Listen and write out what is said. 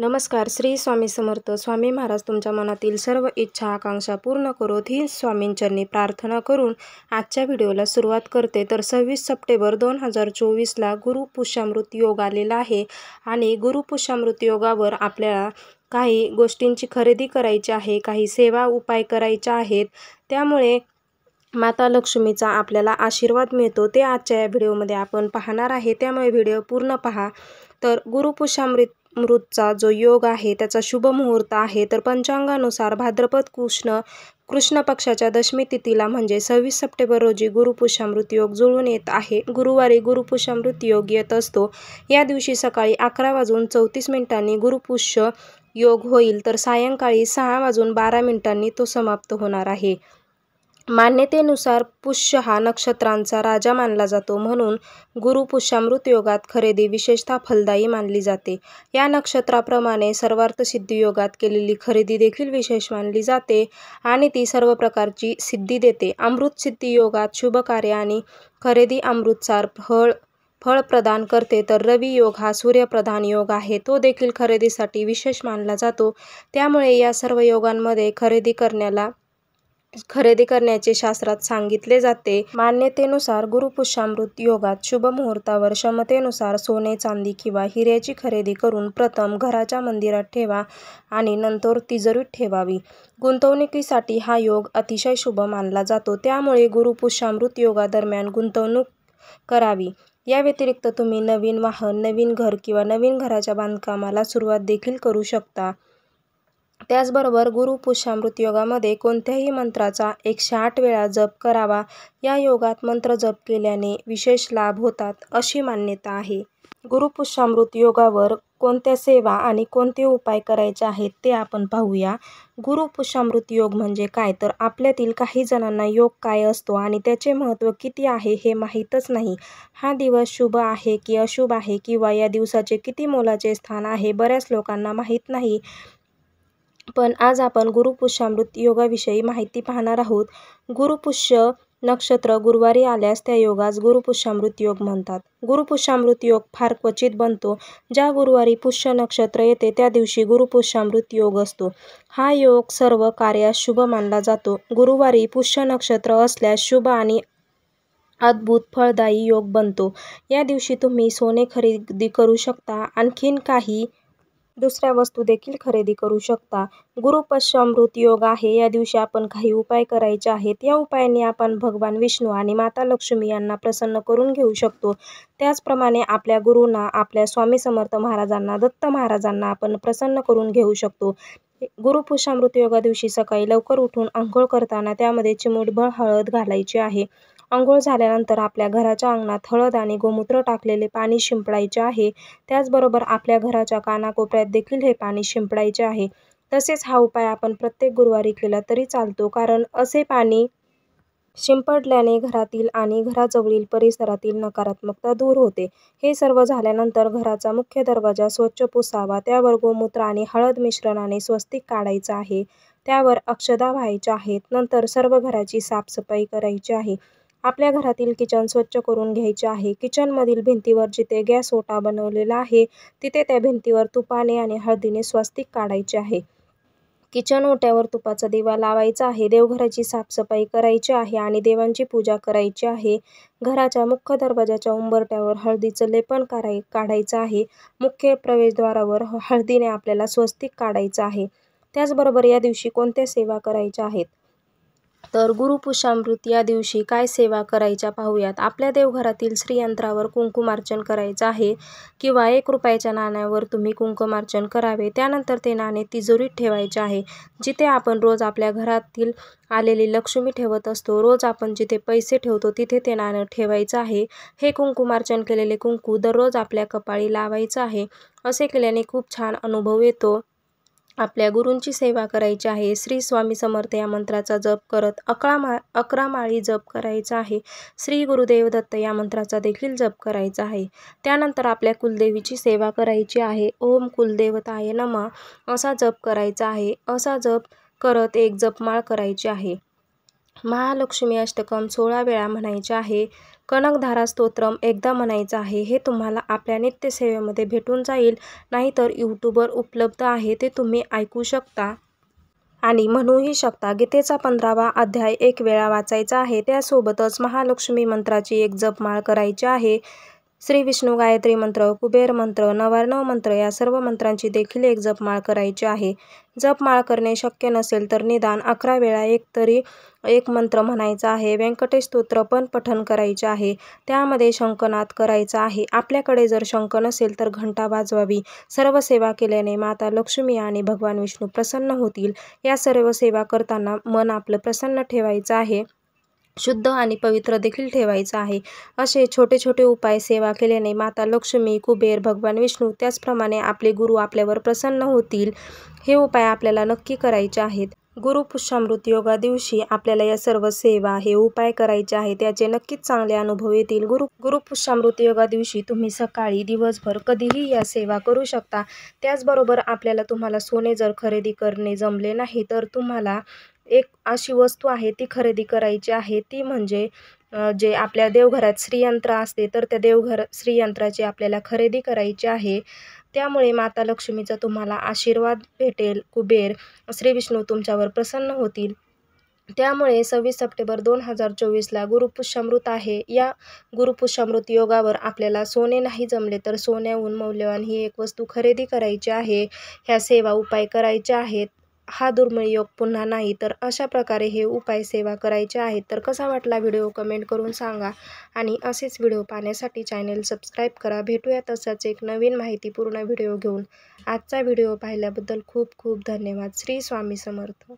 नमस्कार श्री स्वामी समर्थ स्वामी महाराज तुमच्या मनातील सर्व इच्छा आकांक्षा पूर्ण करोत ही स्वामींच्यानी प्रार्थना करून आजच्या व्हिडिओला सुरुवात करते तर सव्वीस सप्टेंबर दोन हजार चोवीसला गुरुपुष्यामृत योग आलेला आहे आणि गुरुपुष्यामृत योगावर आपल्याला काही गोष्टींची खरेदी करायची आहे काही सेवा उपाय करायच्या आहेत त्यामुळे माता लक्ष्मीचा आपल्याला आशीर्वाद मिळतो ते आजच्या या व्हिडिओमध्ये आपण पाहणार आहे त्यामुळे व्हिडिओ पूर्ण पहा तर गुरुपुषामृत मृतचा जो योग आहे त्याचा शुभ मुहूर्त आहे तर पंचांगानुसार भाद्रपद कृष्ण कृष्ण पक्षाच्या दशमी तिथीला म्हणजे सव्वीस सप्टेंबर रोजी गुरुपुषामृत योग जुळून येत आहे गुरुवारी गुरुपुषामृत योग येत असतो या दिवशी सकाळी अकरा वाजून चौतीस मिनिटांनी गुरुपुष्य योग होईल तर सायंकाळी सहा वाजून बारा मिनिटांनी तो समाप्त होणार आहे मान्यतेनुसार पुष्य हा नक्षत्रांचा राजा मानला जातो म्हणून गुरुपुष्यामृत योगात खरेदी विशेषतः फलदायी मानली जाते या नक्षत्राप्रमाणे सर्वार्थ सिद्धी योगात केलेली खरेदी देखील विशेष मानली जाते आणि ती सर्व प्रकारची सिद्धी देते सिद्धी योगात शुभ कार्य आणि खरेदी अमृतसार फळ फळ प्रदान करते तर रवी योग हा सूर्यप्रधान योग आहे तो देखील खरेदीसाठी विशेष मानला जातो त्यामुळे या सर्व योगांमध्ये खरेदी करण्याला खरेदी करण्याचे शास्त्रात सांगितले जाते मान्यतेनुसार गुरुपुष्यामृत योगात शुभ मुहूर्तावर क्षमतेनुसार सोने चांदी किंवा हिऱ्याची खरेदी करून प्रथम घराच्या मंदिरात ठेवा आणि नंतर तिजोरीत ठेवावी गुंतवणुकीसाठी हा योग अतिशय शुभ मानला जातो त्यामुळे गुरुपुष्यामृत योगादरम्यान गुंतवणूक करावी या व्यतिरिक्त तुम्ही नवीन वाहन नवीन घर किंवा नवीन घराच्या बांधकामाला सुरुवात देखील करू शकता त्याचबरोबर गुरुपुष्यामृत योगामध्ये कोणत्याही मंत्राचा एकशे आठ वेळा जप करावा या योगात मंत्र जप केल्याने विशेष लाभ होतात अशी मान्यता आहे गुरुपुष्यामृत योगावर कोणत्या सेवा आणि कोणते उपाय करायचे आहेत ते आपण पाहूया गुरुपुष्यामृत योग म्हणजे काय तर आपल्यातील काही जणांना योग काय असतो आणि त्याचे महत्त्व किती आहे हे माहीतच नाही हा दिवस शुभ आहे की अशुभ आहे किंवा या दिवसाचे किती मोलाचे स्थान आहे बऱ्याच लोकांना माहीत नाही पण आज आपण गुरुपुष्यामृत योगाविषयी माहिती पाहणार आहोत गुरुपुष्य नक्षत्र गुरुवारी आल्यास त्या योगास गुरुपुष्यामृत योग म्हणतात गुरुपुष्यामृत योग फार क्वचित बनतो ज्या गुरुवारी पुष्य नक्षत्र येते त्या दिवशी गुरुपुष्यामृत योग असतो हा योग सर्व कार्यास शुभ मानला जातो गुरुवारी पुष्य नक्षत्र असल्यास शुभ आणि अद्भुत फळदायी योग बनतो या दिवशी तुम्ही सोने खरेदी करू शकता आणखीन काही दुसऱ्या वस्तू देखील खरेदी करू शकता गुरुपश्चामृत योग आहे या दिवशी आपण काही उपाय करायचे आहेत या उपायांनी आपण भगवान विष्णू आणि माता लक्ष्मी यांना प्रसन्न करून घेऊ शकतो त्याचप्रमाणे आपल्या गुरुंना आपल्या स्वामी समर्थ महाराजांना दत्त महाराजांना आपण प्रसन्न करून घेऊ शकतो गुरुपुषामृत योगा दिवशी सकाळी लवकर उठून आंघोळ करताना त्यामध्ये चिमूटभर हळद घालायची आहे आंघोळ झाल्यानंतर आपल्या घराच्या अंगणात हळद आणि गोमूत्र टाकलेले पाणी शिंपडायचे आहे त्याचबरोबर आपल्या घराच्या कानाकोपऱ्यात देखील हे पाणी शिंपडायचे आहे तसेच हा उपाय आपण प्रत्येक गुरुवारी केला तरी चालतो कारण असे पाणी शिंपडल्याने घरातील आणि घराजवळील परिसरातील नकारात्मकता दूर होते हे सर्व झाल्यानंतर घराचा मुख्य दरवाजा स्वच्छ पुसावा त्यावर गोमूत्र आणि हळद मिश्रणाने स्वस्तिक काढायचं आहे त्यावर अक्षदा व्हायच्या आहेत नंतर सर्व घराची साफसफाई करायची आहे आपल्या घरातील किचन स्वच्छ करून घ्यायचे आहे किचनमधील भिंतीवर जिथे गॅस ओटा बनवलेला आहे तिथे त्या भिंतीवर तुपाने आणि हळदीने स्वस्तिक काढायचे आहे किचन ओट्यावर तुपाचा दिवा लावायचा आहे देवघराची साफसफाई करायची आहे आणि देवांची पूजा करायची आहे घराच्या मुख्य दरवाजाच्या उंबरट्यावर हळदीचं लेपन कराय काढायचं आहे मुख्य प्रवेशद्वारावर हळदीने आपल्याला स्वस्तिक काढायचं आहे त्याचबरोबर या दिवशी कोणत्या सेवा करायच्या आहेत तर गुरुपुषामृत या दिवशी काय सेवा करायच्या पाहूयात आपल्या देवघरातील श्रीयंत्रावर कुंकुमार्चन करायचं आहे किंवा एक रुपयाच्या नाण्यावर तुम्ही कुंकुमार्चन करावे त्यानंतर ते नाणे तिजोरीत ठेवायचे आहे जिथे आपण रोज आपल्या घरातील आलेली लक्ष्मी ठेवत असतो रोज आपण जिथे पैसे ठेवतो तिथे ते नाणं ठेवायचं आहे हे कुंकुमार्चन केलेले कुंकू दररोज आपल्या कपाळी लावायचं आहे असे केल्याने खूप छान अनुभव येतो आपल्या गुरूंची सेवा करायची आहे श्री स्वामी समर्थ या मंत्राचा जप करत अकरा मा अकरा माळी जप करायचा आहे श्री गुरुदेव दत्त या मंत्राचा देखील जप करायचा आहे त्यानंतर आपल्या कुलदेवीची सेवा करायची आहे ओम कुलदेवताय नमा असा जप करायचा आहे असा जप करत एक जपमाळ करायची आहे महालक्ष्मी अष्टकम सोळा वेळा म्हणायचे आहे कनकधारा स्तोत्रम एकदा म्हणायचं आहे हे तुम्हाला आपल्या नित्यसेवेमध्ये भेटून जाईल नाहीतर यूट्यूबवर उपलब्ध आहे ते तुम्ही ऐकू शकता आणि म्हणूही शकता गीतेचा पंधरावा अध्याय एक वेळा वाचायचा आहे त्यासोबतच महालक्ष्मी मंत्राची एक जपमाळ करायची आहे श्री विष्णू गायत्री मंत्र कुबेर मंत्र नवार्णव मंत्र या सर्व मंत्रांची देखील एक जपमाळ करायची आहे जपमाळ करणे शक्य नसेल तर निदान अकरा वेळा एक तरी एक मंत्र म्हणायचा आहे व्यंकटेश स्तोत्र पण पठन करायचे आहे त्यामध्ये शंकनाद करायचा आहे आपल्याकडे जर शंक नसेल तर घंटा वाजवावी सर्व सेवा केल्याने माता लक्ष्मी आणि भगवान विष्णू प्रसन्न होतील या सर्व सेवा करताना मन आपलं प्रसन्न ठेवायचं आहे शुद्ध आणि पवित्र देखील ठेवायचं आहे असे छोटे छोटे उपाय सेवा केल्याने माता लक्ष्मी कुबेर भगवान विष्णू त्याचप्रमाणे आपले गुरु आपल्यावर प्रसन्न होतील हे उपाय आपल्याला नक्की करायचे आहेत गुरुपुष्यामृत योगा दिवशी आपल्याला या सर्व सेवा हे उपाय करायचे आहेत त्याचे नक्कीच चांगले अनुभव येतील गुरु पुष्यामृत योगा दिवशी तुम्ही सकाळी दिवसभर कधीही या सेवा करू शकता त्याचबरोबर आपल्याला तुम्हाला सोने जर खरेदी करणे जमले नाही तर तुम्हाला एक अशी वस्तू आहे ती खरेदी करायची आहे ती म्हणजे जे आपल्या देवघरात श्रीयंत्र असते तर त्या देवघर श्रीयंत्राची आपल्याला खरेदी करायची आहे त्यामुळे माता लक्ष्मीचा तुम्हाला आशीर्वाद भेटेल कुबेर श्री विष्णू तुमच्यावर प्रसन्न होतील त्यामुळे सव्वीस सप्टेंबर दोन हजार चोवीसला गुरुपुष्यामृत आहे या गुरुपुष्यामृत योगावर आपल्याला सोने नाही जमले तर सोन्याहून मौल्यवान ही एक वस्तू खरेदी करायची आहे ह्या सेवा उपाय करायच्या आहेत हा दुर्मिळ योग पुन्हा नाही तर अशा प्रकारे हे उपाय सेवा करायचे आहेत तर कसा वाटला व्हिडिओ कमेंट करून सांगा आणि असेच व्हिडिओ पाहण्यासाठी चॅनेल सबस्क्राईब करा भेटूया तसाच एक नवीन माहितीपूर्ण व्हिडिओ घेऊन आजचा व्हिडिओ पाहिल्याबद्दल खूप खूप धन्यवाद श्री स्वामी समर्थ